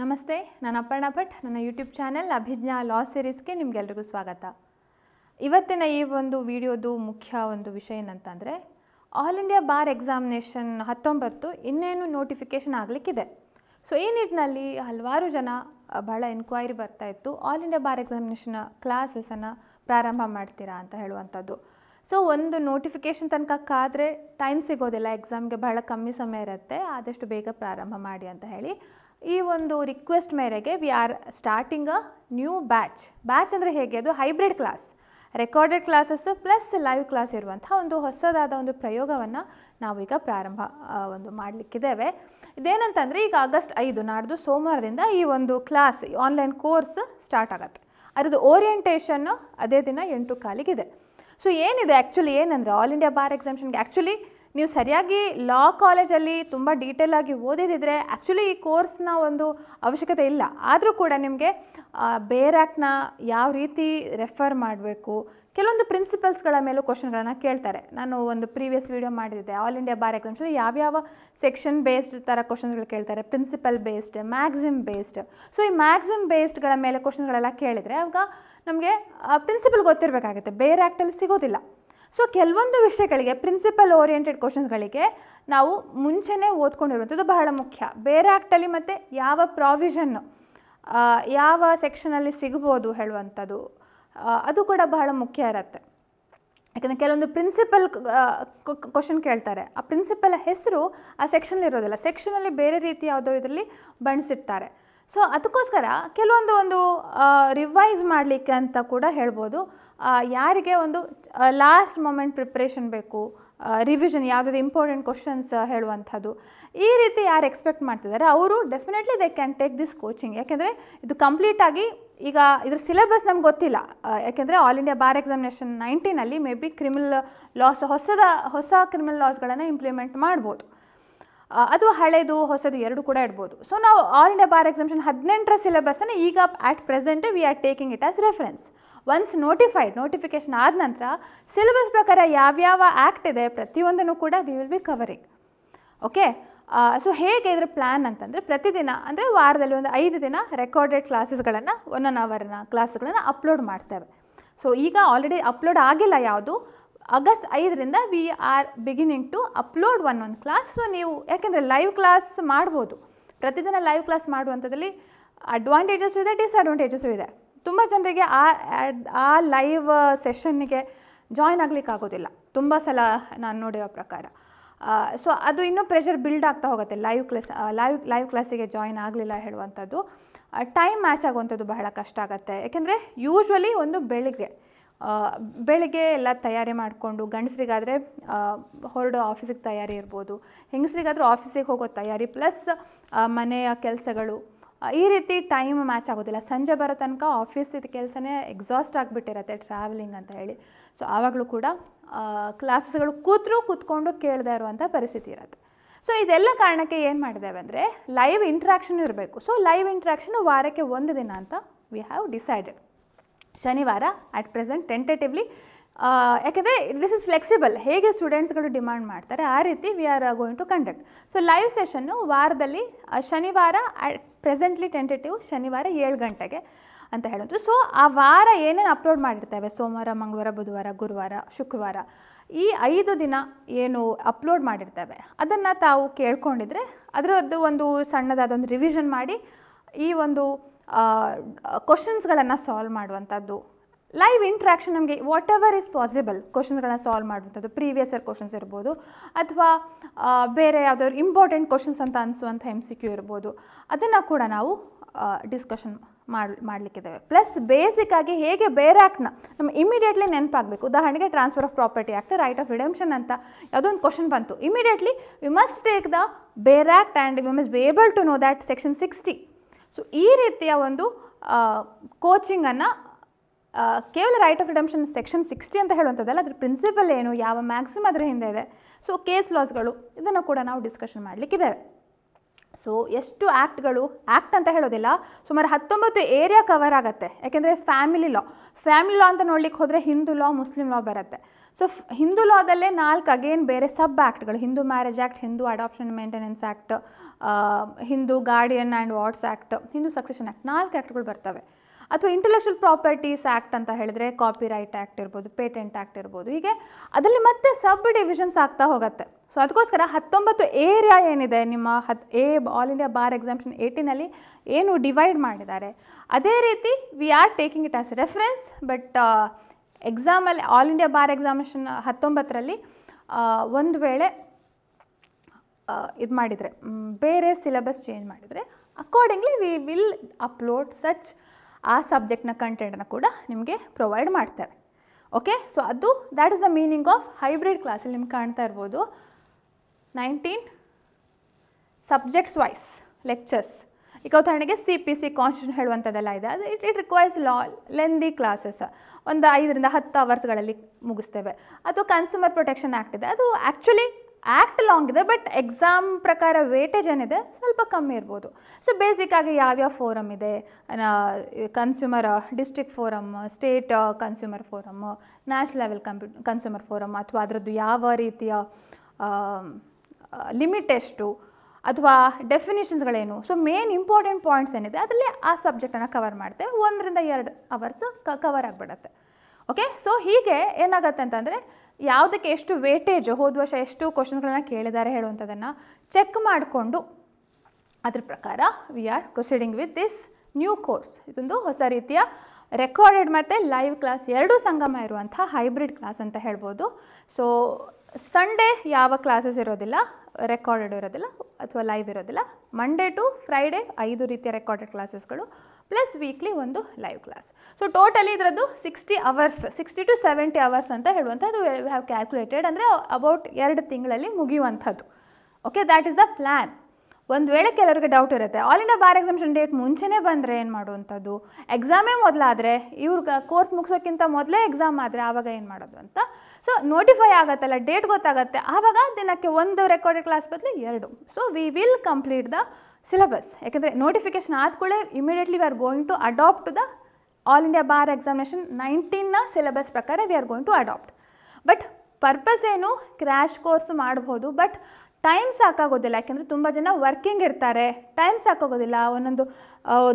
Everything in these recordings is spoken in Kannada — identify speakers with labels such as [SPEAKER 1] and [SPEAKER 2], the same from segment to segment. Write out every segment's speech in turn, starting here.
[SPEAKER 1] ನಮಸ್ತೆ ನಾನು ಅಪರ್ಣ ಭಟ್ ನನ್ನ ಯೂಟ್ಯೂಬ್ ಚಾನೆಲ್ ಅಭಿಜ್ಞಾ ಲಾ ಸೀರೀಸ್ಗೆ ನಿಮಗೆಲ್ರಿಗೂ ಸ್ವಾಗತ ಇವತ್ತಿನ ಈ ಒಂದು ವಿಡಿಯೋದು ಮುಖ್ಯ ಒಂದು ವಿಷಯ ಏನಂತಂದರೆ ಆಲ್ ಇಂಡಿಯಾ ಬಾರ್ ಎಕ್ಸಾಮಿನೇಷನ್ ಹತ್ತೊಂಬತ್ತು ಇನ್ನೇನು ನೋಟಿಫಿಕೇಷನ್ ಆಗಲಿಕ್ಕಿದೆ ಸೊ ಈ ನಿಟ್ಟಿನಲ್ಲಿ ಹಲವಾರು ಜನ ಬಹಳ ಎನ್ಕ್ವೈರಿ ಇತ್ತು ಆಲ್ ಇಂಡಿಯಾ ಬಾರ್ ಎಕ್ಸಾಮಿನೇಷನ್ ಕ್ಲಾಸಸನ್ನು ಪ್ರಾರಂಭ ಮಾಡ್ತೀರಾ ಅಂತ ಹೇಳುವಂಥದ್ದು ಸೊ ಒಂದು ನೋಟಿಫಿಕೇಷನ್ ತನಕ ಕಾದರೆ ಟೈಮ್ ಸಿಗೋದಿಲ್ಲ ಎಕ್ಸಾಮ್ಗೆ ಬಹಳ ಕಮ್ಮಿ ಸಮಯ ಇರುತ್ತೆ ಆದಷ್ಟು ಬೇಗ ಪ್ರಾರಂಭ ಮಾಡಿ ಅಂತ ಹೇಳಿ ಈ ಒಂದು ರಿಕ್ವೆಸ್ಟ್ ಮೇರೆಗೆ we are starting a new batch batch ಅಂದರೆ ಹೇಗೆ ಅದು hybrid class recorded classes plus live class ಇರುವಂಥ ಒಂದು ಹೊಸದಾದ ಒಂದು ಪ್ರಯೋಗವನ್ನು ನಾವೀಗ ಪ್ರಾರಂಭ ಒಂದು ಮಾಡಲಿಕ್ಕಿದ್ದೇವೆ ಇದೇನಂತಂದರೆ ಈಗ ಆಗಸ್ಟ್ ಐದು ನಾಡ್ದು ಸೋಮವಾರದಿಂದ ಈ ಒಂದು ಕ್ಲಾಸ್ ಆನ್ಲೈನ್ ಕೋರ್ಸ್ ಸ್ಟಾರ್ಟ್ ಆಗುತ್ತೆ ಅದರದ್ದು ಓರಿಯೆಂಟೇಷನ್ನು ಅದೇ ದಿನ ಎಂಟು ಕಾಲಿಗಿದೆ ಸೊ ಏನಿದೆ ಆ್ಯಕ್ಚುಲಿ ಏನಂದರೆ ಆಲ್ ಇಂಡಿಯಾ ಬಾರ್ ಎಕ್ಸಾಮಿಷನ್ಗೆ ಆ್ಯಕ್ಚುಲಿ ನೀವು ಸರಿಯಾಗಿ ಲಾ ಕಾಲೇಜಲ್ಲಿ ತುಂಬ ಡೀಟೇಲ್ ಆಗಿ ಓದಿದಿದ್ರೆ ಆ್ಯಕ್ಚುಲಿ ಈ ಕೋರ್ಸ್ನ ಒಂದು ಅವಶ್ಯಕತೆ ಇಲ್ಲ ಆದರೂ ಕೂಡ ನಿಮಗೆ ಬೇರ್ ಆ್ಯಕ್ಟ್ನ ಯಾವ ರೀತಿ ರೆಫರ್ ಮಾಡಬೇಕು ಕೆಲವೊಂದು ಪ್ರಿನ್ಸಿಪಲ್ಸ್ಗಳ ಮೇಲೂ ಕ್ವಶನ್ಗಳನ್ನು ಕೇಳ್ತಾರೆ ನಾನು ಒಂದು ಪ್ರೀವಿಯಸ್ ವಿಡಿಯೋ ಮಾಡಿದ್ದೆ ಆಲ್ ಇಂಡಿಯಾ ಬಾರ್ ಎಕ್ಸಾಮ್ಸಲ್ಲಿ ಯಾವ್ಯಾವ ಸೆಕ್ಷನ್ ಬೇಸ್ಡ್ ಥರ ಕ್ವಶನ್ಸ್ಗಳು ಕೇಳ್ತಾರೆ principle based maxim based so ಈ ಮ್ಯಾಕ್ಸಿಮ್ ಬೇಸ್ಡ್ಗಳ ಮೇಲೆ ಕ್ವಶನ್ಸ್ಗಳೆಲ್ಲ ಕೇಳಿದರೆ ಆವಾಗ ನಮಗೆ ಪ್ರಿನ್ಸಿಪಲ್ ಗೊತ್ತಿರಬೇಕಾಗುತ್ತೆ ಬೇರೆ ಆ್ಯಕ್ಟಲ್ಲಿ ಸಿಗೋದಿಲ್ಲ ಸೊ ಕೆಲವೊಂದು ವಿಷಯಗಳಿಗೆ ಪ್ರಿನ್ಸಿಪಲ್ ಓರಿಯೆಂಟೆಡ್ ಕ್ವಶನ್ಸ್ಗಳಿಗೆ ನಾವು ಮುಂಚೆನೇ ಓದ್ಕೊಂಡಿರುವಂಥದ್ದು ಬಹಳ ಮುಖ್ಯ ಬೇರೆ ಆ್ಯಕ್ಟಲ್ಲಿ ಮತ್ತು ಯಾವ ಪ್ರಾವಿಷನ್ನು ಯಾವ ಸೆಕ್ಷನಲ್ಲಿ ಸಿಗ್ಬೋದು ಹೇಳುವಂಥದ್ದು ಅದು ಕೂಡ ಬಹಳ ಮುಖ್ಯ ಇರುತ್ತೆ ಯಾಕಂದರೆ ಕೆಲವೊಂದು ಪ್ರಿನ್ಸಿಪಲ್ ಕ್ವಶನ್ ಕೇಳ್ತಾರೆ ಆ ಪ್ರಿನ್ಸಿಪಲ್ ಹೆಸರು ಆ ಸೆಕ್ಷನಲ್ಲಿ ಇರೋದಿಲ್ಲ ಸೆಕ್ಷನಲ್ಲಿ ಬೇರೆ ರೀತಿ ಯಾವುದೋ ಇದರಲ್ಲಿ ಬಣ್ಣಿಸಿರ್ತಾರೆ ಸೊ ಅದಕ್ಕೋಸ್ಕರ ಕೆಲವೊಂದು ಒಂದು ರಿವೈಸ್ ಮಾಡಲಿಕ್ಕೆ ಅಂತ ಕೂಡ ಹೇಳ್ಬೋದು ಯಾರಿಗೆ ಒಂದು ಲಾಸ್ಟ್ ಮೊಮೆಂಟ್ ಪ್ರಿಪ್ರೇಷನ್ ಬೇಕು ರಿವಿಷನ್ ಯಾವುದಾದ್ರು ಇಂಪಾರ್ಟೆಂಟ್ ಕ್ವಶನ್ಸ್ ಹೇಳುವಂಥದ್ದು ಈ ರೀತಿ ಯಾರು ಎಕ್ಸ್ಪೆಕ್ಟ್ ಮಾಡ್ತಿದ್ದಾರೆ ಅವರು definitely they can take this coaching ಯಾಕೆಂದರೆ ಇದು ಕಂಪ್ಲೀಟಾಗಿ ಈಗ ಇದ್ರ ಸಿಲೆಬಸ್ ನಮ್ಗೆ ಗೊತ್ತಿಲ್ಲ ಯಾಕೆಂದರೆ ಆಲ್ ಇಂಡಿಯಾ ಬಾರ್ ಎಕ್ಸಾಮಿನೇಷನ್ ನೈನ್ಟೀನಲ್ಲಿ ಮೇ ಬಿ ಕ್ರಿಮಿನಲ್ ಲಾಸ್ ಹೊಸದ ಹೊಸ ಕ್ರಿಮಿನಲ್ ಲಾಸ್ಗಳನ್ನು ಇಂಪ್ಲಿಮೆಂಟ್ ಮಾಡ್ಬೋದು ಅಥವಾ ಹಳೆಯದು ಹೊಸದು ಎರಡು ಕೂಡ ಇಡ್ಬೋದು ಸೊ ನಾವು ಆಲ್ ಇಂಡಿಯಾ ಬಾರ್ ಎಕ್ಸಾಮಿಷನ್ ಹದಿನೆಂಟರ ಸಿಲೆಬಸ್ಸನ್ನು ಈಗ at present we are taking it as reference once notified notification ಆದ ನಂತರ ಸಿಲೆಬಸ್ ಪ್ರಕಾರ ಯಾವ್ಯಾವ ಆ್ಯಕ್ಟ್ ಇದೆ ಪ್ರತಿಯೊಂದನ್ನು ಕೂಡ we will be covering okay so ಹೇಗೆ ಇದರ ಪ್ಲ್ಯಾನ್ ಅಂತಂದರೆ ಪ್ರತಿದಿನ ಅಂದರೆ ವಾರದಲ್ಲಿ ಒಂದು ಐದು ದಿನ ರೆಕಾರ್ಡೆಡ್ ಕ್ಲಾಸಸ್ಗಳನ್ನು ಒನ್ ಒನ್ ಅವರ್ನ ಕ್ಲಾಸ್ಗಳನ್ನು ಅಪ್ಲೋಡ್ ಮಾಡ್ತೇವೆ ಸೊ ಈಗ ಆಲ್ರೆಡಿ ಅಪ್ಲೋಡ್ ಆಗಿಲ್ಲ ಯಾವುದು ಆಗಸ್ಟ್ ಐದರಿಂದ we are beginning to upload one ಒಂದು ಕ್ಲಾಸ್ ಸೊ ನೀವು ಯಾಕೆಂದರೆ ಲೈವ್ ಕ್ಲಾಸ್ ಮಾಡ್ಬೋದು ಪ್ರತಿದಿನ ಲೈವ್ ಕ್ಲಾಸ್ ಮಾಡುವಂಥದ್ದಲ್ಲಿ ಅಡ್ವಾಂಟೇಜಸ್ಸು ಇದೆ ಡಿಸ್ಅಡ್ವಾಂಟೇಜಸ್ಸು ಇದೆ ತುಂಬ ಜನರಿಗೆ ಆ ಆ ಲೈವ್ ಸೆಷನ್ನಿಗೆ ಜಾಯ್ನ್ ಆಗಲಿಕ್ಕೆ ಆಗೋದಿಲ್ಲ ತುಂಬ ಸಲ ನಾನು ನೋಡಿರೋ ಪ್ರಕಾರ ಸೊ ಅದು ಇನ್ನೂ ಪ್ರೆಷರ್ ಬಿಲ್ಡ್ ಆಗ್ತಾ ಹೋಗುತ್ತೆ ಲೈವ್ ಕ್ಲಾಸ್ ಲೈವ್ ಲೈವ್ ಕ್ಲಾಸಿಗೆ ಜಾಯ್ನ್ ಆಗಲಿಲ್ಲ ಹೇಳುವಂಥದ್ದು ಟೈಮ್ ಮ್ಯಾಚ್ ಆಗುವಂಥದ್ದು ಬಹಳ ಕಷ್ಟ ಆಗುತ್ತೆ ಯಾಕೆಂದರೆ ಯೂಶ್ವಲಿ ಒಂದು ಬೆಳಿಗ್ಗೆ ಬೆಳಗ್ಗೆ ಎಲ್ಲ ತಯಾರಿ ಮಾಡಿಕೊಂಡು ಗಂಡಸ್ರಿಗಾದರೆ ಹೊರಡೋ ಆಫೀಸಿಗೆ ತಯಾರಿ ಇರ್ಬೋದು ಹೆಂಗಸ್ರಿಗಾದರೂ ಆಫೀಸಿಗೆ ಹೋಗೋ ತಯಾರಿ ಪ್ಲಸ್ ಮನೆಯ ಕೆಲಸಗಳು ಈ ರೀತಿ ಟೈಮ್ ಮ್ಯಾಚ್ ಆಗೋದಿಲ್ಲ ಸಂಜೆ ಬರೋ ತನಕ ಆಫೀಸಿದ ಕೆಲಸನೇ ಎಕ್ಸಾಸ್ಟ್ ಆಗಿಬಿಟ್ಟಿರತ್ತೆ ಟ್ರಾವೆಲಿಂಗ್ ಅಂತ ಹೇಳಿ ಸೊ ಆವಾಗಲೂ ಕೂಡ ಕ್ಲಾಸಸ್ಗಳು ಕೂತ್ರು ಕೂತ್ಕೊಂಡು ಕೇಳದೇ ಇರುವಂಥ ಪರಿಸ್ಥಿತಿ ಇರುತ್ತೆ ಸೊ ಇದೆಲ್ಲ ಕಾರಣಕ್ಕೆ ಏನು ಮಾಡಿದ್ದೇವೆ ಅಂದರೆ ಲೈವ್ ಇಂಟ್ರಾಕ್ಷನ್ ಇರಬೇಕು ಸೊ ಲೈವ್ ಇಂಟ್ರಾಕ್ಷನ್ ವಾರಕ್ಕೆ ಒಂದು ದಿನ ಅಂತ ವಿ ಹ್ಯಾವ್ ಡಿಸೈಡೆಡ್ ಶನಿವಾರ ಅಟ್ ಪ್ರೆಸೆಂಟ್ ಟೆಂಟೇಟಿವ್ಲಿ ಯಾಕೆಂದರೆ ದಿಸ್ ಇಸ್ ಫ್ಲೆಕ್ಸಿಬಲ್ ಹೇಗೆ ಸ್ಟೂಡೆಂಟ್ಸ್ಗಳು ಡಿಮ್ಯಾಂಡ್ ಮಾಡ್ತಾರೆ ಆ ರೀತಿ we are going to conduct so live ಸೆಷನ್ನು ವಾರದಲ್ಲಿ ಶನಿವಾರ ಅಟ್ ಪ್ರೆಸೆಂಟ್ಲಿ ಟೆಂಟೇಟಿವ್ ಶನಿವಾರ ಏಳು ಗಂಟೆಗೆ ಅಂತ ಹೇಳೋದು ಸೊ ಆ ವಾರ ಏನೇನು ಅಪ್ಲೋಡ್ ಮಾಡಿರ್ತೇವೆ ಸೋಮವಾರ ಮಂಗಳವಾರ ಬುಧವಾರ ಗುರುವಾರ ಶುಕ್ರವಾರ ಈ ಐದು ದಿನ ಏನು ಅಪ್ಲೋಡ್ ಮಾಡಿರ್ತೇವೆ ಅದನ್ನು ತಾವು ಕೇಳ್ಕೊಂಡಿದ್ರೆ ಅದರದ್ದು ಒಂದು ಸಣ್ಣದಾದ ಒಂದು ರಿವಿಷನ್ ಮಾಡಿ ಈ ಒಂದು ಕ್ವಶನ್ಸ್ಗಳನ್ನು ಸಾಲ್ವ್ ಮಾಡುವಂಥದ್ದು ಲೈವ್ ಇಂಟ್ರಾಕ್ಷನ್ ನಮಗೆ ವಾಟ್ ಎವರ್ ಇಸ್ ಪಾಸಿಬಲ್ ಕ್ವಶನ್ಸ್ಗಳನ್ನ ಸಾಲ್ವ್ ಮಾಡುವಂಥದ್ದು ಪ್ರೀವಿಯಸ್ ಇಯರ್ ಕ್ವಶನ್ಸ್ ಇರ್ಬೋದು ಅಥವಾ ಬೇರೆ ಯಾವುದಾದ್ರು ಇಂಪಾರ್ಟೆಂಟ್ ಕ್ವಶನ್ಸ್ ಅಂತ ಅನಿಸುವಂಥ ಎಮ್ ಸಿ ಕ್ಯೂ ಇರ್ಬೋದು ಅದನ್ನು ಕೂಡ ನಾವು ಡಿಸ್ಕಷನ್ ಮಾಡಿ ಮಾಡ್ಲಿಕ್ಕಿದ್ದೇವೆ ಪ್ಲಸ್ ಬೇಸಿಕ್ ಆಗಿ ಹೇಗೆ ಬೇರೆ ಆ್ಯಕ್ಟ್ನ ನಮ್ಮ ಇಮಿಡಿಯೇಟ್ಲಿ ನೆನಪಾಗಬೇಕು ಉದಾಹರಣೆಗೆ transfer of property act right of redemption ಅಂತ ಯಾವುದೋ ಒಂದು ಕ್ವಶನ್ ಬಂತು immediately we must take the bare act and we must be able to know that section sixty so ಈ ರೀತಿಯ ಒಂದು ಕೋಚಿಂಗನ್ನು ಕೇವಲ right of redemption section sixty ಅಂತ ಹೇಳುವಂಥದ್ದಲ್ಲ ಅದ್ರ ಪ್ರಿನ್ಸಿಪಲ್ ಏನು ಯಾವ ಮ್ಯಾಕ್ಸಿಮಮ್ ಅದರ ಹಿಂದೆ ಇದೆ ಸೊ ಕೇಸ್ ಲಾಸ್ಗಳು ಇದನ್ನು ಕೂಡ ನಾವು ಡಿಸ್ಕಷನ್ ಮಾಡಲಿಕ್ಕಿದ್ದೇವೆ ಸೊ ಎಷ್ಟು ಆ್ಯಕ್ಟ್ಗಳು ಆ್ಯಕ್ಟ್ ಅಂತ ಹೇಳೋದಿಲ್ಲ ಸುಮಾರು ಹತ್ತೊಂಬತ್ತು ಏರಿಯಾ ಕವರ್ ಆಗುತ್ತೆ ಯಾಕೆಂದರೆ ಫ್ಯಾಮಿಲಿ ಲಾ ಫ್ಯಾಮಿಲಿ ಲಾ ಅಂತ ನೋಡ್ಲಿಕ್ಕೆ ಹೋದರೆ ಹಿಂದೂ ಲಾ ಮುಸ್ಲಿಂ ಲಾ ಬರುತ್ತೆ ಸೊ ಹಿಂದೂ ಲಾದಲ್ಲೇ ನಾಲ್ಕು ಅಗೇನ್ ಬೇರೆ ಸಬ್ ಆ್ಯಕ್ಟ್ಗಳು Hindu marriage act Hindu adoption maintenance act Hindu guardian and wards act Hindu succession act ನಾಲ್ಕು ಆ್ಯಕ್ಟ್ಗಳು ಬರ್ತವೆ ಅಥವಾ ಇಂಟಲೆಕ್ಚುಯಲ್ ಪ್ರಾಪರ್ಟೀಸ್ ಆ್ಯಕ್ಟ್ ಅಂತ ಹೇಳಿದ್ರೆ ಕಾಪಿರೈಟ್ ಆ್ಯಕ್ಟ್ ಇರ್ಬೋದು ಪೇಟೆಂಟ್ ಆ್ಯಕ್ಟ್ ಇರ್ಬೋದು ಹೀಗೆ ಅದರಲ್ಲಿ ಮತ್ತೆ ಸಬ್ ಡಿವಿಷನ್ಸ್ ಆಗ್ತಾ ಹೋಗುತ್ತೆ ಸೊ ಅದಕ್ಕೋಸ್ಕರ ಹತ್ತೊಂಬತ್ತು ಏರಿಯಾ ಏನಿದೆ ನಿಮ್ಮ ಹತ್ a all India bar examination ಏಯ್ಟೀನಲ್ಲಿ ಏನು ಡಿವೈಡ್ ಮಾಡಿದ್ದಾರೆ ಅದೇ ರೀತಿ we are taking it as reference but ಎಕ್ಸಾಮಲ್ಲಿ ಆಲ್ ಇಂಡಿಯಾ ಬಾರ್ ಎಕ್ಸಾಮಿನೇಷನ್ ಹತ್ತೊಂಬತ್ತರಲ್ಲಿ ಒಂದು ವೇಳೆ ಇದು ಮಾಡಿದರೆ ಬೇರೆ ಸಿಲೆಬಸ್ ಚೇಂಜ್ ಮಾಡಿದರೆ accordingly we will upload such ಆ ಸಬ್ಜೆಕ್ಟ್ನ ಕಂಟೆಂಟನ್ನು ಕೂಡ ನಿಮಗೆ ಪ್ರೊವೈಡ್ ಮಾಡ್ತೇವೆ ಓಕೆ ಸೊ ಅದು that is the meaning of hybrid ಕ್ಲಾಸಲ್ಲಿ ನಿಮ್ಗೆ ಕಾಣ್ತಾ ಇರ್ಬೋದು ನೈನ್ಟೀನ್ ಸಬ್ಜೆಕ್ಟ್ಸ್ ವೈಸ್ ಲೆಕ್ಚರ್ಸ್ ಈಗ ಉದಾಹರಣೆಗೆ ಸಿ ಪಿ ಸಿ ಕಾನ್ಸ್ಟಿಟ್ಯೂಷನ್ ಹೇಳುವಂಥದ್ದೆಲ್ಲ ಇದೆ ಅದು it it requires law lengthy classes ಒಂದು ಐದರಿಂದ ಹತ್ತು ಅವರ್ಸ್ಗಳಲ್ಲಿ ಮುಗಿಸ್ತೇವೆ ಅದು ಕನ್ಸ್ಯೂಮರ್ ಪ್ರೊಟೆಕ್ಷನ್ ಆ್ಯಕ್ಟ್ ಇದೆ ಅದು ಆ್ಯಕ್ಚುಲಿ ಆ್ಯಕ್ಟ್ ಲಾಂಗ್ ಇದೆ ಬಟ್ ಎಕ್ಸಾಮ್ ಪ್ರಕಾರ ವೇಟೇಜ್ ಏನಿದೆ ಸ್ವಲ್ಪ ಕಮ್ಮಿ ಇರ್ಬೋದು ಸೊ ಬೇಸಿಕ್ಕಾಗಿ ಯಾವ್ಯಾವ ಫೋರಮ್ ಇದೆ consumer district forum state consumer forum national level consumer forum ಅಥವಾ ಅದರದ್ದು ಯಾವ ರೀತಿಯ ಲಿಮಿಟ್ um, ಎಷ್ಟು ಅಥವಾ ಡೆಫಿನೇಷನ್ಸ್ಗಳೇನು ಸೊ ಮೇನ್ ಇಂಪಾರ್ಟೆಂಟ್ ಪಾಯಿಂಟ್ಸ್ ಏನಿದೆ ಅದರಲ್ಲಿ ಆ ಸಬ್ಜೆಕ್ಟನ್ನು ಕವರ್ ಮಾಡ್ತೇವೆ ಒಂದರಿಂದ ಎರಡು ಅವರ್ಸು ಕ ಕವರ್ ಆಗಿಬಿಡತ್ತೆ ಓಕೆ ಸೊ ಹೀಗೆ ಏನಾಗುತ್ತೆ ಅಂತಂದರೆ ಯಾವುದಕ್ಕೆ ಎಷ್ಟು ವೇಟೇಜು ಹೋದ ವರ್ಷ ಎಷ್ಟು ಕ್ವಶನ್ಸ್ಗಳನ್ನ ಕೇಳಿದ್ದಾರೆ ಹೇಳುವಂಥದ್ದನ್ನು ಚೆಕ್ ಮಾಡಿಕೊಂಡು ಅದ್ರ ಪ್ರಕಾರ we are proceeding with this new course ಇದೊಂದು ಹೊಸ ರೀತಿಯ ರೆಕಾರ್ಡೆಡ್ ಮತ್ತು ಲೈವ್ ಕ್ಲಾಸ್ ಎರಡೂ ಸಂಗಮ ಇರುವಂಥ ಹೈಬ್ರಿಡ್ ಕ್ಲಾಸ್ ಅಂತ ಹೇಳ್ಬೋದು ಸೊ ಸಂಡೇ ಯಾವ ಕ್ಲಾಸಸ್ ಇರೋದಿಲ್ಲ ರೆಕಾರ್ಡೆಡ್ ಇರೋದಿಲ್ಲ ಅಥವಾ ಲೈವ್ ಇರೋದಿಲ್ಲ ಮಂಡೇ ಟು ಫ್ರೈಡೇ ಐದು ರೀತಿಯ ರೆಕಾರ್ಡೆಡ್ ಕ್ಲಾಸಸ್ಗಳು ಪ್ಲಸ್ ವೀಕ್ಲಿ ಒಂದು ಲೈವ್ ಕ್ಲಾಸ್ ಸೊ ಟೋಟಲಿ ಇದರದ್ದು sixty hours sixty to seventy hours ಅಂತ ಹೇಳುವಂಥದ್ದು ಹ್ಯಾವ್ ಕ್ಯಾಲ್ಕುಲೇಟೆಡ್ ಅಂದರೆ ಅಬೌಟ್ ಎರಡು ತಿಂಗಳಲ್ಲಿ ಮುಗಿಯುವಂಥದ್ದು okay that is the plan ಒಂದು ವೇಳೆ ಕೆಲವರಿಗೆ ಡೌಟ್ ಇರುತ್ತೆ all India bar examination date ಮುಂಚೆನೇ ಬಂದರೆ ಏನು ಮಾಡುವಂಥದ್ದು ಎಕ್ಸಾಮೇ ಮೊದಲಾದರೆ ಇವ್ರಿಗೆ ಕೋರ್ಸ್ ಮುಗಿಸೋಕ್ಕಿಂತ ಮೊದಲೇ ಎಕ್ಸಾಮ್ ಆದರೆ ಆವಾಗ ಏನು ಮಾಡೋದು ಅಂತ ಸೊ ನೋಟಿಫೈ ಆಗುತ್ತಲ್ಲ ಡೇಟ್ ಗೊತ್ತಾಗುತ್ತೆ ಆವಾಗ ದಿನಕ್ಕೆ ಒಂದು ರೆಕಾರ್ಡೆಡ್ ಕ್ಲಾಸ್ ಬದಲು ಎರಡು so we will complete the syllabus ಯಾಕೆಂದರೆ ನೋಟಿಫಿಕೇಶನ್ ಆದ ಕೂಡಲೇ immediately we are going to adopt the all India bar examination ನೈನ್ಟೀನ್ನ ಸಿಲೆಬಸ್ ಪ್ರಕಾರ we are going to adopt but purpose ಏನು ಕ್ರ್ಯಾಶ್ ಕೋರ್ಸ್ ಮಾಡ್ಬೋದು ಬಟ್ ಟೈಮ್ ಸಾಕಾಗೋದಿಲ್ಲ ಯಾಕೆಂದರೆ ತುಂಬ ಜನ ವರ್ಕಿಂಗ್ ಇರ್ತಾರೆ ಟೈಮ್ ಸಾಕಾಗೋದಿಲ್ಲ ಒಂದೊಂದು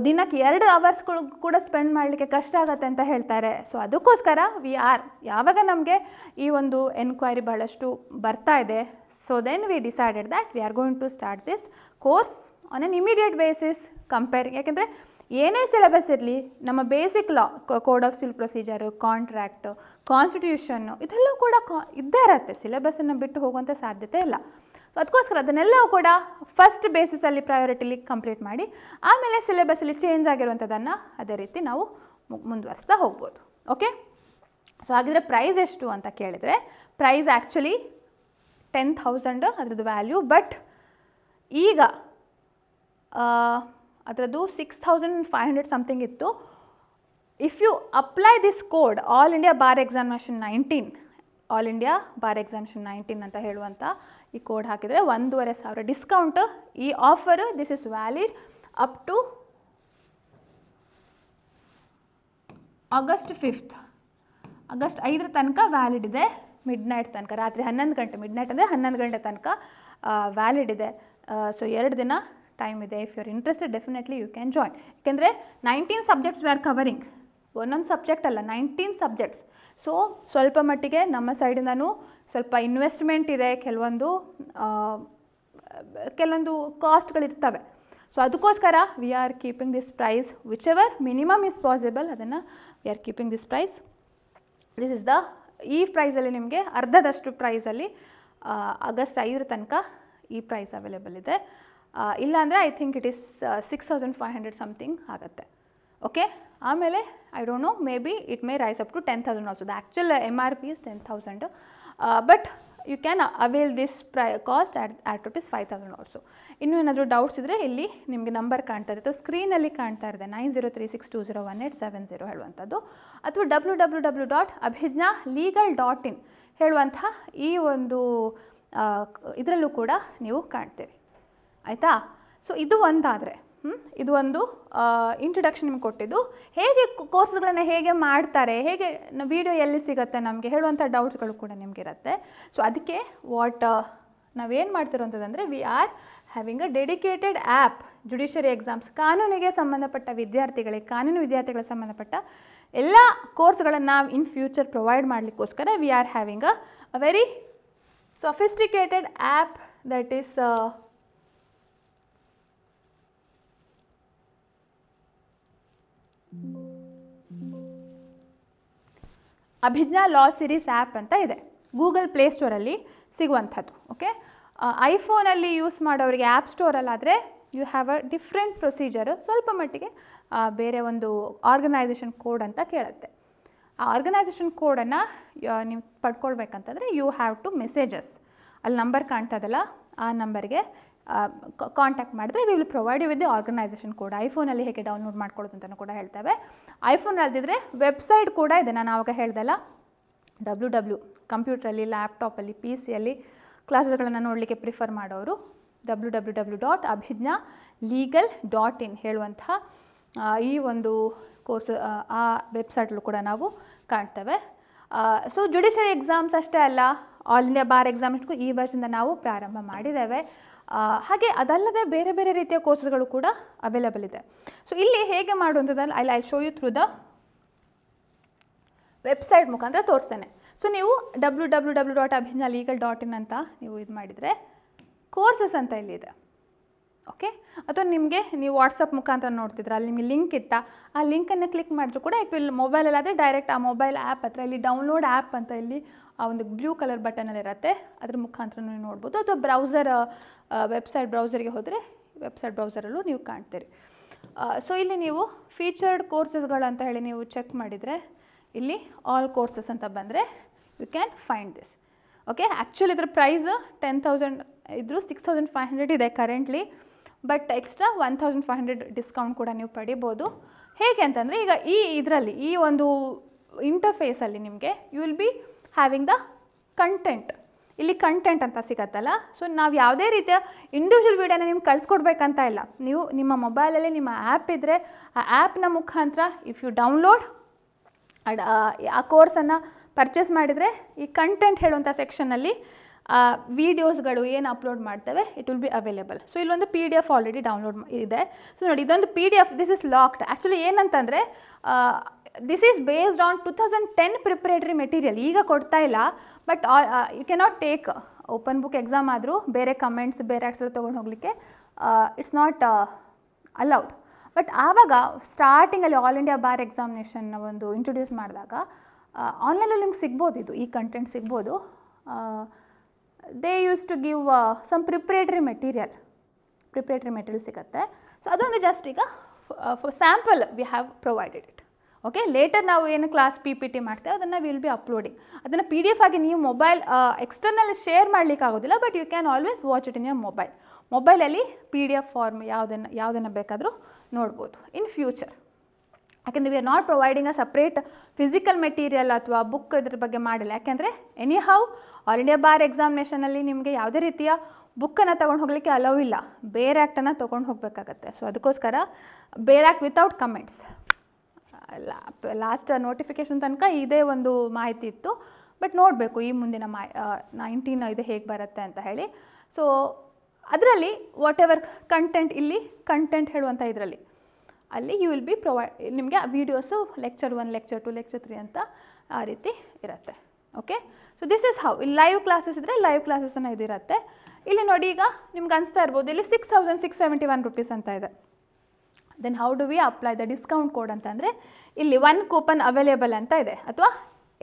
[SPEAKER 1] ದಿನಕ್ಕೆ ಎರಡು ಅವರ್ಸ್ಗಳು ಕೂಡ ಸ್ಪೆಂಡ್ ಮಾಡಲಿಕ್ಕೆ ಕಷ್ಟ ಆಗುತ್ತೆ ಅಂತ ಹೇಳ್ತಾರೆ ಸೊ ಅದಕ್ಕೋಸ್ಕರ ವಿ ಆರ್ ಯಾವಾಗ ನಮಗೆ ಈ ಒಂದು ಎನ್ಕ್ವೈರಿ ಬಹಳಷ್ಟು ಬರ್ತಾ ಇದೆ so then we decided that we are going to start this course on an immediate basis compare ಯಾಕೆಂದರೆ ಏನೇ ಸಿಲೆಬಸ್ ಇರಲಿ ನಮ್ಮ basic law code of civil procedure contract constitution ಇದೆಲ್ಲವೂ ಕೂಡ ಕಾ ಇದ್ದೇ ಇರತ್ತೆ ಸಿಲೆಬಸ್ಸನ್ನು ಬಿಟ್ಟು ಹೋಗುವಂಥ ಸಾಧ್ಯತೆ ಇಲ್ಲ ಸೊ ಅದಕ್ಕೋಸ್ಕರ ಅದನ್ನೆಲ್ಲವೂ ಕೂಡ ಫಸ್ಟ್ ಬೇಸಿಸಲ್ಲಿ ಪ್ರಯಾರಿಟಿಲಿ ಕಂಪ್ಲೀಟ್ ಮಾಡಿ ಆಮೇಲೆ ಸಿಲೆಬಸ್ಸಲ್ಲಿ ಚೇಂಜ್ ಆಗಿರುವಂಥದ್ದನ್ನು ಅದೇ ರೀತಿ ನಾವು ಮುಂದುವರಿಸ್ತಾ ಹೋಗ್ಬೋದು ಓಕೆ ಸೊ ಹಾಗಿದ್ರೆ ಪ್ರೈಸ್ ಎಷ್ಟು ಅಂತ ಕೇಳಿದರೆ ಪ್ರೈಸ್ ಆ್ಯಕ್ಚುಲಿ ಟೆನ್ ಥೌಸಂಡ್ ಅದರದ್ದು ವ್ಯಾಲ್ಯೂ ಬಟ್ ಈಗ ಅದರದ್ದು six thousand five hundred something ಇತ್ತು if you apply this code all India bar examination nineteen all India bar examination nineteen ಅಂತ ಹೇಳುವಂಥ ಈ ಕೋಡ್ ಹಾಕಿದರೆ ಒಂದೂವರೆ ಸಾವಿರ ಡಿಸ್ಕೌಂಟ್ ಈ offer this is valid up to August fifth August ಐದರ ತನಕ ವ್ಯಾಲಿಡ್ ಇದೆ ಮಿಡ್ ನೈಟ್ ತನಕ ರಾತ್ರಿ ಹನ್ನೊಂದು ಗಂಟೆ ಮಿಡ್ ನೈಟ್ ಅಂದರೆ ಹನ್ನೊಂದು ಗಂಟೆ ತನಕ ವ್ಯಾಲಿಡ್ ಇದೆ ಸೊ ಎರಡು ದಿನ ಟೈಮ್ ಇದೆ if you are interested definitely you can join ಏಕೆಂದರೆ nineteen subjects we are covering ಒಂದೊಂದು ಸಬ್ಜೆಕ್ಟ್ ಅಲ್ಲ ನೈನ್ಟೀನ್ ಸಬ್ಜೆಕ್ಟ್ಸ್ ಸೊ ಸ್ವಲ್ಪ ಮಟ್ಟಿಗೆ ನಮ್ಮ ಸೈಡಿಂದನೂ ಸ್ವಲ್ಪ ಇನ್ವೆಸ್ಟ್ಮೆಂಟ್ ಇದೆ ಕೆಲವೊಂದು ಕೆಲವೊಂದು ಕಾಸ್ಟ್ಗಳಿರ್ತವೆ ಸೊ ಅದಕ್ಕೋಸ್ಕರ we are keeping this price whichever minimum is possible ಅದನ್ನು we are keeping this price this is the ಈ ಪ್ರೈಸಲ್ಲಿ ನಿಮಗೆ ಅರ್ಧದಷ್ಟು ಪ್ರೈಸಲ್ಲಿ ಆಗಸ್ಟ್ ಐದರ ತನಕ ಈ ಪ್ರೈಸ್ ಅವೈಲೇಬಲ್ ಇದೆ ಇಲ್ಲಾಂದರೆ I think it is six thousand five hundred something ಆಗುತ್ತೆ ಓಕೆ ಆಮೇಲೆ I don't know maybe it may rise up to ten thousand also the actual M R P is ten thousand but you can avail this ಪ್ರೈ cost at at it five thousand also ಇನ್ನೂ ಏನಾದರೂ ಡೌಟ್ಸ್ ಇದ್ದರೆ ಇಲ್ಲಿ ನಿಮಗೆ ನಂಬರ್ ಕಾಣ್ತಾ ಇದೆ ಅಥವಾ ಸ್ಕ್ರೀನಲ್ಲಿ ಕಾಣ್ತಾ ಇದೆ nine zero three six two zero one eight seven zero ಹೇಳುವಂಥದ್ದು ಅಥವಾ W W W dot Abhijna legal dot in ಹೇಳುವಂಥ ಈ ಒಂದು ಇದರಲ್ಲೂ ಕೂಡ ನೀವು ಕಾಣ್ತೀರಿ ಆಯಿತಾ ಸೊ ಇದು ಒಂದಾದರೆ ಇದು ಒಂದು ಇಂಟ್ರಡಕ್ಷನ್ ನಿಮ್ಗೆ ಕೊಟ್ಟಿದ್ದು ಹೇಗೆ ಕೋರ್ಸ್ಗಳನ್ನು ಹೇಗೆ ಮಾಡ್ತಾರೆ ಹೇಗೆ ವಿಡಿಯೋ ಎಲ್ಲಿ ಸಿಗುತ್ತೆ ನಮಗೆ ಹೇಳುವಂಥ ಡೌಟ್ಸ್ಗಳು ಕೂಡ ನಿಮಗಿರುತ್ತೆ ಸೊ ಅದಕ್ಕೆ ವಾಟ್ ನಾವೇನು ಮಾಡ್ತಿರುವಂಥದ್ದಂದರೆ we are having a dedicated app judiciary exams ಕಾನೂನಿಗೆ ಸಂಬಂಧಪಟ್ಟ ವಿದ್ಯಾರ್ಥಿಗಳಿಗೆ ಕಾನೂನು ವಿದ್ಯಾರ್ಥಿಗಳಿಗೆ ಸಂಬಂಧಪಟ್ಟ ಎಲ್ಲ ಕೋರ್ಸ್ಗಳನ್ನು ನಾವು ಇನ್ ಫ್ಯೂಚರ್ ಪ್ರೊವೈಡ್ ಮಾಡಲಿಕ್ಕೋಸ್ಕರ we are having a very sophisticated app that is Abhijna law series app ಅಂತ ಇದೆ ಗೂಗಲ್ ಸ್ಟೋರಲ್ಲಿ ಸಿಗುವಂಥದ್ದು ಓಕೆ ಐಫೋನಲ್ಲಿ ಯೂಸ್ ಮಾಡೋರಿಗೆ ಆ್ಯಪ್ ಸ್ಟೋರಲ್ಲಾದರೆ you have a different procedure ಸ್ವಲ್ಪ ಮಟ್ಟಿಗೆ ಬೇರೆ ಒಂದು ಆರ್ಗನೈಸೇಷನ್ ಕೋಡ್ ಅಂತ ಕೇಳುತ್ತೆ ಆ ಆರ್ಗನೈಸೇಷನ್ ಕೋಡನ್ನು ನೀವು ಪಡ್ಕೊಳ್ಬೇಕಂತಂದರೆ ಯು ಹ್ಯಾವ್ ಟು ಮೆಸೇಜಸ್ ಅಲ್ಲಿ ನಂಬರ್ ಕಾಣ್ತದಲ್ಲ ಆ ನಂಬರ್ಗೆ ಕಾಂಟ್ಯಾಕ್ಟ್ ಮಾಡಿದ್ರೆ we will provide you with the organisation ಕೂಡ ಐಫೋನಲ್ಲಿ ಹೇಗೆ ಡೌನ್ಲೋಡ್ ಮಾಡ್ಕೊಳ್ಳೋದು ಅಂತಲೂ ಕೂಡ ಹೇಳ್ತೇವೆ ಐಫೋನ್ ಅಲ್ದಿದ್ರೆ ವೆಬ್ಸೈಟ್ ಕೂಡ ಇದೆ ನಾನು ಆವಾಗ ಹೇಳ್ದಲ್ಲ ಡಬ್ಲ್ಯೂ ಡಬ್ಲ್ಯೂ ಕಂಪ್ಯೂಟ್ರಲ್ಲಿ ಲ್ಯಾಪ್ಟಾಪಲ್ಲಿ ಪಿ ಸಿಯಲ್ಲಿ ಕ್ಲಾಸಸ್ಗಳನ್ನು ನೋಡಲಿಕ್ಕೆ ಪ್ರಿಫರ್ ಮಾಡೋರು W W W dot Abhijna legal dot in ಹೇಳುವಂತಹ ಈ ಒಂದು ಕೋರ್ಸ್ ಆ ವೆಬ್ಸೈಟಲ್ಲೂ ಕೂಡ ನಾವು ಕಾಣ್ತೇವೆ ಸೊ ಜುಡಿಷಿಯರಿ ಎಕ್ಸಾಮ್ಸ್ ಅಷ್ಟೇ ಅಲ್ಲ ಆಲ್ ಇಂಡಿಯಾ ಬಾರ್ ಎಕ್ಸಾಮ್ಸ್ಗೂ ಈ ವರ್ಷದಿಂದ ನಾವು ಪ್ರಾರಂಭ ಮಾಡಿದ್ದೇವೆ ಹಾಗೆ ಅದಲ್ಲದೆ ಬೇರೆ ಬೇರೆ ರೀತಿಯ ಕೋರ್ಸಸ್ಗಳು ಕೂಡ ಅವೈಲೇಬಲ್ ಇದೆ ಸೊ ಇಲ್ಲಿ ಹೇಗೆ ಮಾಡುವಂಥದ್ದಲ್ಲಿ I I show you through the website ಮುಖಾಂತರ ತೋರಿಸ್ತೇನೆ ಸೊ ನೀವು W W W dot Abhijna legal dot in ಅಂತ ನೀವು ಇದು ಮಾಡಿದರೆ ಕೋರ್ಸಸ್ ಅಂತ ಇಲ್ಲಿದೆ ಓಕೆ ಅಥವಾ ನಿಮಗೆ ನೀವು ವಾಟ್ಸಪ್ ಮುಖಾಂತರ ನೋಡ್ತಿದ್ರೆ ಅಲ್ಲಿ ನಿಮಗೆ ಲಿಂಕ್ ಇತ್ತಾ ಆ ಲಿಂಕನ್ನು ಕ್ಲಿಕ್ ಮಾಡಿದ್ರು ಕೂಡ ಇಟ್ ವಿಲ್ ಮೊಬೈಲಲ್ಲಾದರೆ ಡೈರೆಕ್ಟ್ ಆ ಮೊಬೈಲ್ ಆ್ಯಪ್ ಹತ್ರ ಇಲ್ಲಿ ಡೌನ್ಲೋಡ್ ಆ್ಯಪ್ ಅಂತ ಇಲ್ಲಿ ಆ ಒಂದು ಬ್ಲೂ ಕಲರ್ ಬಟನಲ್ಲಿ ಇರುತ್ತೆ ಅದ್ರ ಮುಖಾಂತರ ನೀವು ನೋಡ್ಬೋದು ಅಥವಾ ಬ್ರೌಸರ್ ವೆಬ್ಸೈಟ್ ಬ್ರೌಸರ್ಗೆ ಹೋದರೆ ವೆಬ್ಸೈಟ್ ಬ್ರೌಸರಲ್ಲೂ ನೀವು ಕಾಣ್ತೀರಿ ಸೊ ಇಲ್ಲಿ ನೀವು ಫೀಚರ್ಡ್ ಅಂತ ಹೇಳಿ ನೀವು ಚೆಕ್ ಮಾಡಿದರೆ ಇಲ್ಲಿ ಆಲ್ ಕೋರ್ಸಸ್ ಅಂತ ಬಂದರೆ you can find this okay actually ಇದರ ಪ್ರೈಸ್ ಟೆನ್ ತೌಸಂಡ್ ಇದ್ದರೂ ಸಿಕ್ಸ್ ತೌಸಂಡ್ ಫೈವ್ ಹಂಡ್ರೆಡ್ ಇದೆ currently but extra one thousand five hundred discount ಕೂಡ ನೀವು ಪಡಿಬೋದು ಹೇಗೆ ಅಂತಂದರೆ ಈಗ ಈ ಇದರಲ್ಲಿ ಈ ಒಂದು ಇಂಟರ್ಫೇಸಲ್ಲಿ ನಿಮಗೆ you will be having the content ಇಲ್ಲಿ ಕಂಟೆಂಟ್ ಅಂತ ಸಿಗತ್ತಲ್ಲ ಸೊ ನಾವು ಯಾವುದೇ ರೀತಿಯ ಇಂಡಿವಿಜುವಲ್ ವೀಡಿಯೋನ ನಿಮ್ಗೆ ಕಳಿಸ್ಕೊಡ್ಬೇಕಂತ ಇಲ್ಲ ನೀವು ನಿಮ್ಮ ಮೊಬೈಲಲ್ಲಿ ನಿಮ್ಮ ಆ್ಯಪ್ ಇದ್ದರೆ ಆ ಆ್ಯಪ್ನ ಮುಖಾಂತರ ಇಫ್ ಯು ಡೌನ್ಲೋಡ್ ಆ ಕೋರ್ಸನ್ನು ಪರ್ಚೇಸ್ ಮಾಡಿದರೆ ಈ ಕಂಟೆಂಟ್ ಹೇಳುವಂಥ ಸೆಕ್ಷನಲ್ಲಿ ವೀಡಿಯೋಸ್ಗಳು ಏನು ಅಪ್ಲೋಡ್ ಮಾಡ್ತವೆ it will be available so ಇಲ್ಲೊಂದು P D F already download ಇದೆ ಸೊ ನೋಡಿ ಇದೊಂದು P D F this is locked actually ಏನಂತಂದರೆ this is based on two thousand ten preparatory material ಈಗ ಕೊಡ್ತಾ ಇಲ್ಲ but you cannot take open book exam ಆದರೂ ಬೇರೆ ಕಮೆಂಟ್ಸ್ ಬೇರೆ ಆಕ್ಸೆಲ್ಲ ತೊಗೊಂಡು ಹೋಗಲಿಕ್ಕೆ ಇಟ್ಸ್ ನಾಟ್ ಅಲೌಡ್ ಬಟ್ ಆವಾಗ ಸ್ಟಾರ್ಟಿಂಗಲ್ಲಿ ಆಲ್ ಇಂಡಿಯಾ ಬಾರ್ ಎಕ್ಸಾಮಿನೇಷನ್ ಒಂದು ಇಂಟ್ರೊಡ್ಯೂಸ್ ಮಾಡಿದಾಗ ಆನ್ಲೈನಲ್ಲಿ uh, ನಿಮ್ಗೆ ಸಿಗ್ಬೋದು ಇದು ಈ ಕಂಟೆಂಟ್ ಸಿಗ್ಬೋದು they use to give some preparatory material preparatory material ಸಿಗುತ್ತೆ ಸೊ ಅದೊಂದು ಜಸ್ಟ್ ಈಗ for sample we have provided it okay later ನಾವು ಏನು ಕ್ಲಾಸ್ ಪಿ ಪಿ ಟಿ ಮಾಡ್ತೇವೆ ಅದನ್ನು ವಿಲ್ ಬಿ ಅಪ್ಲೋಡಿಂಗ್ ಅದನ್ನು ಪಿ ಡಿ ಎಫ್ ಆಗಿ ನೀವು ಮೊಬೈಲ್ ಎಕ್ಸ್ಟರ್ನಲ್ ಶೇರ್ ಮಾಡಲಿಕ್ಕಾಗೋದಿಲ್ಲ but you can always watch it in your mobile ಮೊಬೈಲಲ್ಲಿ ಪಿ ಡಿ ಎಫ್ ಫಾರ್ಮ್ ಯಾವುದನ್ನು ಯಾವುದನ್ನು ಬೇಕಾದರೂ ನೋಡ್ಬೋದು ಇನ್ ಫ್ಯೂಚರ್ ಯಾಕೆಂದರೆ we are not providing a separate physical material ಅಥವಾ ಬುಕ್ ಇದ್ರ ಬಗ್ಗೆ ಮಾಡಿಲ್ಲ ಯಾಕೆಂದರೆ anyhow all India bar ಎಕ್ಸಾಮಿನೇಷನಲ್ಲಿ ನಿಮಗೆ ಯಾವುದೇ ರೀತಿಯ ಬುಕ್ಕನ್ನು ತೊಗೊಂಡು ಹೋಗಲಿಕ್ಕೆ ಅಲೋ ಇಲ್ಲ ಬೇರೆ ಆ್ಯಕ್ಟನ್ನು ತೊಗೊಂಡು ಹೋಗಬೇಕಾಗತ್ತೆ ಸೊ ಅದಕ್ಕೋಸ್ಕರ ಬೇರೆ act without comments last notification ತನಕ ಇದೇ ಒಂದು ಮಾಹಿತಿ ಇತ್ತು ಬಟ್ ನೋಡಬೇಕು ಈ ಮುಂದಿನ ಮಾ ನೈನ್ಟೀನ್ ಇದು ಹೇಗೆ ಬರುತ್ತೆ ಅಂತ ಹೇಳಿ ಸೊ ಅದರಲ್ಲಿ ವಾಟ್ ಎವರ್ ಕಂಟೆಂಟ್ ಇಲ್ಲಿ ಕಂಟೆಂಟ್ ಹೇಳುವಂಥ ಇದರಲ್ಲಿ ಅಲ್ಲಿ ಯು ವಿಲ್ ಬಿ ಪ್ರೊವೈಡ್ ನಿಮಗೆ videos lecture one lecture two lecture three ಅಂತ ಆ ರೀತಿ ಇರುತ್ತೆ okay so this is how ಇಲ್ಲಿ ಲೈವ್ ಕ್ಲಾಸಸ್ ಇದ್ದರೆ ಲೈವ್ ಕ್ಲಾಸಸ್ನ ಇದಿರುತ್ತೆ ಇಲ್ಲಿ ನೋಡಿ ಈಗ ನಿಮ್ಗೆ ಅನಿಸ್ತಾ ಇರ್ಬೋದು ಇಲ್ಲಿ six thousand six seventy one rupees ಅಂತ ಇದೆ then how do we apply the discount code ಅಂತಂದರೆ ಇಲ್ಲಿ ಒನ್ ಕೂಪನ್ ಅವೈಲೇಬಲ್ ಅಂತ ಇದೆ ಅಥವಾ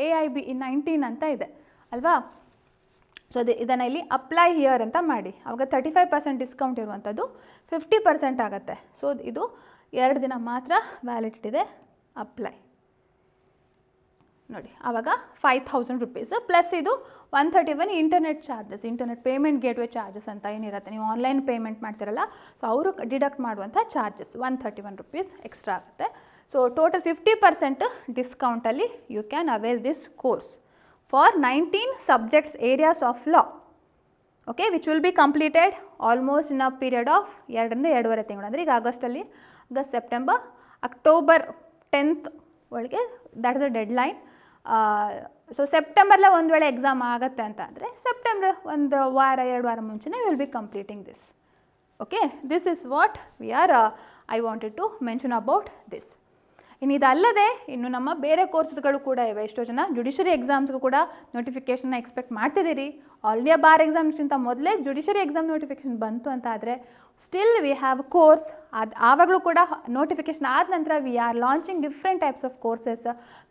[SPEAKER 1] A I B in nineteen ಅಂತ ಇದೆ ಅಲ್ವಾ ಸೊ ಅದೇ ಇದನ್ನು ಇಲ್ಲಿ ಅಪ್ಲೈ ಹಿಯರ್ ಅಂತ ಮಾಡಿ ಅವಾಗ ತರ್ಟಿ ಫೈವ್ ಪರ್ಸೆಂಟ್ ಡಿಸ್ಕೌಂಟ್ ಇರುವಂಥದ್ದು ಫಿಫ್ಟಿ ಪರ್ಸೆಂಟ್ ಆಗುತ್ತೆ ಸೊ ಇದು ಎರಡು ದಿನ ಮಾತ್ರ ವ್ಯಾಲಿಡಿಟಿ ಇದೆ ಅಪ್ಲೈ ನೋಡಿ ಆವಾಗ ಫೈವ್ ಥೌಸಂಡ್ ರುಪೀಸ್ ಪ್ಲಸ್ ಇದು one thirty one internet charges internet payment gateway charges ಅಂತ ಏನಿರುತ್ತೆ ನೀವು ಆನ್ಲೈನ್ ಪೇಮೆಂಟ್ ಮಾಡ್ತಿರಲ್ಲ ಸೊ ಅವರು ಡಿಡಕ್ಟ್ ಮಾಡುವಂಥ charges one thirty one rupees extra ಆಗುತ್ತೆ ಸೊ ಟೋಟಲ್ ಫಿಫ್ಟಿ ಪರ್ಸೆಂಟ್ ಡಿಸ್ಕೌಂಟಲ್ಲಿ you can avail this course for nineteen subjects areas of law okay which will be completed almost in a period of ಎರಡರಿಂದ ಎರಡೂವರೆ ತಿಂಗಳು ಅಂದರೆ ಈಗ ಆಗಸ್ಟಲ್ಲಿ ಆಗಸ್ಟ್ ಸೆಪ್ಟೆಂಬರ್ ಅಕ್ಟೋಬರ್ ಟೆಂತ್ ಒಳಗೆ that is a deadline so ಸೆಪ್ಟೆಂಬರ್ಲ ಒಂದು ವೇಳೆ ಎಕ್ಸಾಮ್ ಆಗುತ್ತೆ ಅಂತ ಅಂದರೆ ಸೆಪ್ಟೆಂಬರ್ ಒಂದು ವಾರ ಎರಡು ವಾರ ಮುಂಚೆನೇ will be completing this okay this is what we are I wanted to mention about this ಇನ್ನು ಇದಲ್ಲದೆ ಇನ್ನು ನಮ್ಮ ಬೇರೆ ಕೋರ್ಸಸ್ಗಳು ಕೂಡ ಇವೆ ಎಷ್ಟೋ ಜನ ಜುಡಿಷರಿ ಎಕ್ಸಾಮ್ಸ್ಗೂ ಕೂಡ ನೋಟಿಫಿಕೇಷನ್ನ ಎಕ್ಸ್ಪೆಕ್ಟ್ ಮಾಡ್ತಿದ್ದೀರಿ ಆಲ್ರೆಡಿ ಬಾರ್ ಎಕ್ಸಾಮ್ಸ್ಗಿಂತ ಮೊದಲೇ ಜುಡಿಷರಿ ಎಕ್ಸಾಮ್ ನೋಟಿಫಿಕೇಷನ್ ಬಂತು ಅಂತ ಆದರೆ ಸ್ಟಿಲ್ ವಿ ಹ್ಯಾವ್ ಕೋರ್ಸ್ ಅದು ಆವಾಗಲೂ ಕೂಡ ನೋಟಿಫಿಕೇಶನ್ ಆದ ನಂತರ we are launching different types of courses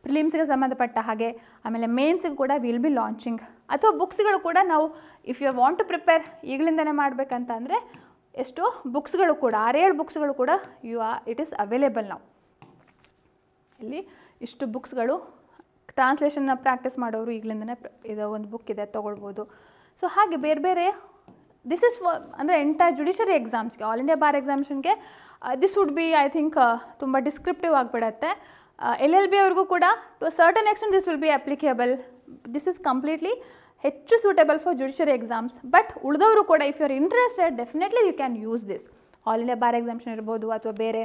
[SPEAKER 1] ಪ್ರಿಲಿಮ್ಸ್ಗೆ ಸಂಬಂಧಪಟ್ಟ ಹಾಗೆ ಆಮೇಲೆ ಮೇನ್ಸ್ಗೆ ಕೂಡ ವಿಲ್ ಬಿ ಲಾಂಚಿಂಗ್ ಅಥವಾ ಬುಕ್ಸ್ಗಳು ಕೂಡ ನಾವು if you want to prepare ಈಗಲಿಂದನೇ ಮಾಡಬೇಕಂತ ಅಂದರೆ ಎಷ್ಟು ಬುಕ್ಸ್ಗಳು ಕೂಡ ಆರೇಳು ಬುಕ್ಸ್ಗಳು ಕೂಡ you are it is available ನಾವು ಇಲ್ಲಿ ಇಷ್ಟು ಬುಕ್ಸ್ಗಳು ಟ್ರಾನ್ಸ್ಲೇಷನ್ನ ಪ್ರಾಕ್ಟೀಸ್ ಮಾಡೋರು ಈಗಲಿಂದನೇ ಇದು ಒಂದು ಬುಕ್ ಇದೆ ತೊಗೊಳ್ಬೋದು ಸೊ ಹಾಗೆ ಬೇರೆ ಬೇರೆ ದಿಸ್ ಇಸ್ ಅಂದರೆ ಎಂಟಾ ಜುಡಿಷರಿ ಎಕ್ಸಾಮ್ಸ್ಗೆ ಆಲ್ ಇಂಡಿಯಾ ಬಾರ್ ಎಕ್ಸಾಮಿಷನ್ಗೆ this would be I think ತುಂಬ ಡಿಸ್ಕ್ರಿಪ್ಟಿವ್ ಆಗಿಬಿಡತ್ತೆ ಎಲ್ ಎಲ್ ಬಿ ಅವ್ರಿಗೂ ಕೂಡ to certain extent this will be applicable this is completely ಹೆಚ್ಚು suitable for judiciary exams but ಉಳಿದವರು ಕೂಡ if you are interested definitely you can use this all India bar examination ಇರ್ಬೋದು ಅಥವಾ ಬೇರೆ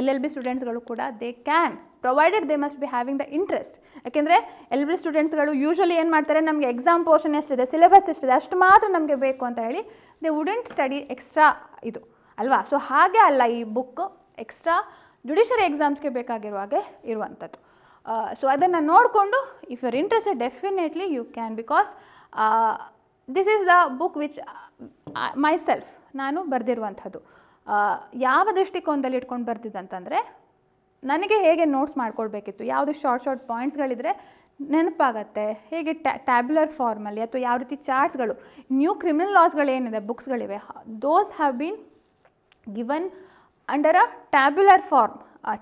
[SPEAKER 1] ಎಲ್ ಎಲ್ ಬಿ ಸ್ಟೂಡೆಂಟ್ಸ್ಗಳು ಕೂಡ they can provided they must be having the interest ಯಾಕೆಂದರೆ ಎಲ್ ಬಿ ಸ್ಟೂಡೆಂಟ್ಸ್ಗಳು ಯೂಶ್ವಲಿ ಏನು ಮಾಡ್ತಾರೆ ನಮಗೆ ಎಕ್ಸಾಮ್ ಪೋರ್ಷನ್ ಎಷ್ಟಿದೆ ಸಿಲೆಬಸ್ ಎಷ್ಟಿದೆ ಅಷ್ಟು ಮಾತ್ರ ನಮಗೆ ಬೇಕು ಅಂತ ಹೇಳಿ ದೇ ವುಡೆಂಟ್ ಸ್ಟಡಿ ಎಕ್ಸ್ಟ್ರಾ ಇದು ಅಲ್ವಾ ಸೊ ಹಾಗೆ ಅಲ್ಲ ಈ ಬುಕ್ ಎಕ್ಸ್ಟ್ರಾ ಜುಡಿಷರಿ ಎಕ್ಸಾಮ್ಸ್ಗೆ ಹಾಗೆ ಇರುವಂಥದ್ದು ಸೊ ಅದನ್ನು ನೋಡಿಕೊಂಡು if you are interested definitely you can because this is the book which myself ನಾನು ಬರೆದಿರುವಂಥದ್ದು ಯಾವ ದೃಷ್ಟಿಕೋನದಲ್ಲಿ ಇಟ್ಕೊಂಡು ಬರ್ತಿದ್ದಂತಂದರೆ ನನಗೆ ಹೇಗೆ ನೋಟ್ಸ್ ಮಾಡ್ಕೊಳ್ಬೇಕಿತ್ತು ಯಾವುದು ಶಾರ್ಟ್ ಶಾರ್ಟ್ ಪಾಯಿಂಟ್ಸ್ಗಳಿದ್ರೆ ನೆನಪಾಗತ್ತೆ ಹೇಗೆ ಟ್ಯಾ ಟ್ಯಾಬ್ಯುಲರ್ ಫಾರ್ಮಲ್ಲಿ ಅಥವಾ ಯಾವ ರೀತಿ ಚಾರ್ಟ್ಸ್ಗಳು ನ್ಯೂ ಕ್ರಿಮಿನಲ್ ಲಾಸ್ಗಳೇನಿದೆ ಬುಕ್ಸ್ಗಳಿವೆ those have been given under a tabular form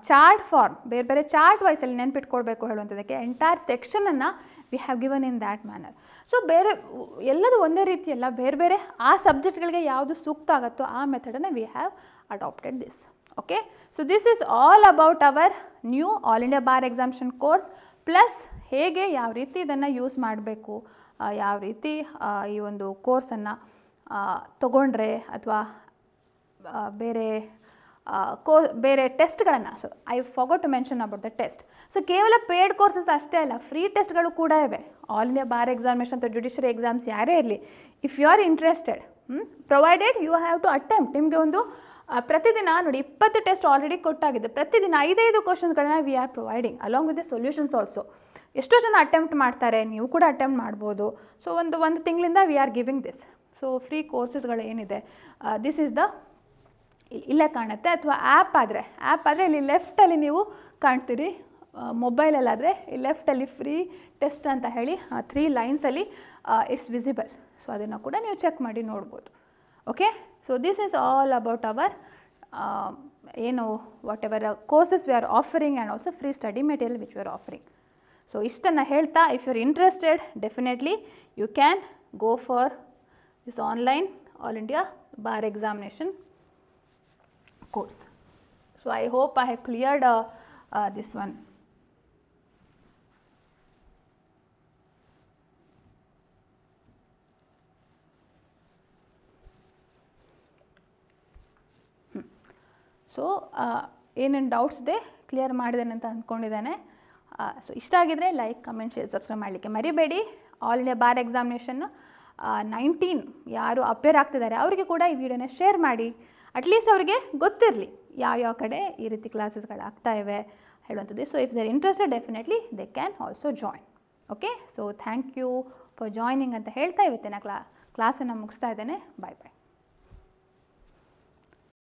[SPEAKER 1] chart form ಬೇರೆ ಬೇರೆ ಚಾರ್ಟ್ ವೈಸಲ್ಲಿ ನೆನಪಿಟ್ಕೊಳ್ಬೇಕು ಹೇಳುವಂಥದ್ದಕ್ಕೆ ಎಂಟೈರ್ ಸೆಕ್ಷನನ್ನು we have given in that manner so ಬೇರೆ ಎಲ್ಲದು ಒಂದೇ ರೀತಿಯಲ್ಲ ಬೇರೆ ಬೇರೆ ಆ ಸಬ್ಜೆಕ್ಟ್ಗಳಿಗೆ ಯಾವುದು ಸೂಕ್ತ ಆಗುತ್ತೋ ಆ ಮೆಥಡನ್ನು we have adapted this okay so this is all about our new all India bar examination course plus ಹೇಗೆ ಯಾವ ರೀತಿ ಇದನ್ನು ಯೂಸ್ ಮಾಡಬೇಕು ಯಾವ ರೀತಿ ಈ ಒಂದು ಕೋರ್ಸನ್ನು ತಗೊಂಡ್ರೆ ಅಥವಾ ಬೇರೆ ಕೋ ಬೇರೆ ಟೆಸ್ಟ್ಗಳನ್ನು so I forgot to mention about the test so ಕೇವಲ ಪೇಯ್ಡ್ ಕೋರ್ಸಸ್ ಅಷ್ಟೇ ಅಲ್ಲ ಫ್ರೀ ಟೆಸ್ಟ್ಗಳು ಕೂಡ ಇವೆ ಆಲ್ ಇಂಡಿಯಾ ಬಾರ್ ಎಕ್ಸಾಮಿನೇಷನ್ ಅಥವಾ ಜುಡಿಷರಿ ಎಕ್ಸಾಮ್ಸ್ ಯಾರೇ ಇರಲಿ if you are interested provided you have to attempt ನಿಮಗೆ ಒಂದು ಪ್ರತಿದಿನ ನೋಡಿ ಇಪ್ಪತ್ತು ಟೆಸ್ಟ್ ಆಲ್ರೆಡಿ ಕೊಟ್ಟಾಗಿದೆ ಪ್ರತಿದಿನ ಐದೈದು ಕ್ವಶನ್ಸ್ಗಳನ್ನ we are providing along with the solutions also ಎಷ್ಟೋ ಜನ ಅಟೆಂಪ್ಟ್ ಮಾಡ್ತಾರೆ ನೀವು ಕೂಡ ಅಟೆಂಪ್ಟ್ ಮಾಡ್ಬೋದು ಸೊ ಒಂದು ಒಂದು ತಿಂಗಳಿಂದ we are giving this so free ಕೋರ್ಸಸ್ಗಳು ಏನಿದೆ ದಿಸ್ ಈಸ್ ದ ಇಲ್ಲೇ ಕಾಣುತ್ತೆ ಅಥವಾ ಆ್ಯಪ್ ಆದರೆ ಆ್ಯಪ್ ಆದರೆ ಇಲ್ಲಿ ಲೆಫ್ಟಲ್ಲಿ ನೀವು ಕಾಣ್ತೀರಿ ಮೊಬೈಲಲ್ಲಾದರೆ ಈ ಲೆಫ್ಟಲ್ಲಿ ಫ್ರೀ ಟೆಸ್ಟ್ ಅಂತ ಹೇಳಿ ತ್ರೀ ಲೈನ್ಸಲ್ಲಿ ಇಟ್ಸ್ ವಿಸಿಬಲ್ ಸೊ ಅದನ್ನು ಕೂಡ ನೀವು ಚೆಕ್ ಮಾಡಿ ನೋಡ್ಬೋದು okay so this is all about our ಏನು whatever courses we are offering and also free study material which we are offering so ಇಷ್ಟನ್ನು ಹೇಳ್ತಾ if you are interested definitely you can go for this online all India bar examination course So, I hope I have cleared this uh, uh, this one. Hmm. Uh, ಏನೇನು ಡೌಟ್ಸ್ ಇದೆ ಕ್ಲಿಯರ್ ಮಾಡಿದ್ದೇನೆ ಅಂತ ಅಂದ್ಕೊಂಡಿದ್ದಾನೆ ಸೊ ಇಷ್ಟ ಆಗಿದ್ರೆ ಲೈಕ್ ಕಮೆಂಟ್ ಶೇರ್ ಸಬ್ಸ್ಕ್ರೈಬ್ ಮಾಡಲಿಕ್ಕೆ ಮರಿಬೇಡಿ all India bar examination nineteen ಯಾರು ಅಪೇರ್ ಆಗ್ತಿದ್ದಾರೆ ಅವರಿಗೆ ಕೂಡ ಈ ವಿಡಿಯೋನ ಶೇರ್ ಮಾಡಿ ಅಟ್ಲೀಸ್ಟ್ ಅವರಿಗೆ ಗೊತ್ತಿರಲಿ ಯಾವ್ಯಾವ ಕಡೆ ಈ ರೀತಿ ಕ್ಲಾಸಸ್ಗಳು ಆಗ್ತಾ ಇವೆ ಹೇಳುವಂಥದ್ದು so if they're interested definitely they can also join okay so thank you for joining ಅಂತ ಹೇಳ್ತಾ ಇವತ್ತಿನ ಕ್ಲಾ ಕ್ಲಾಸನ್ನು ಮುಗಿಸ್ತಾ ಇದ್ದೇನೆ ಬಾಯ್ ಬಾಯ್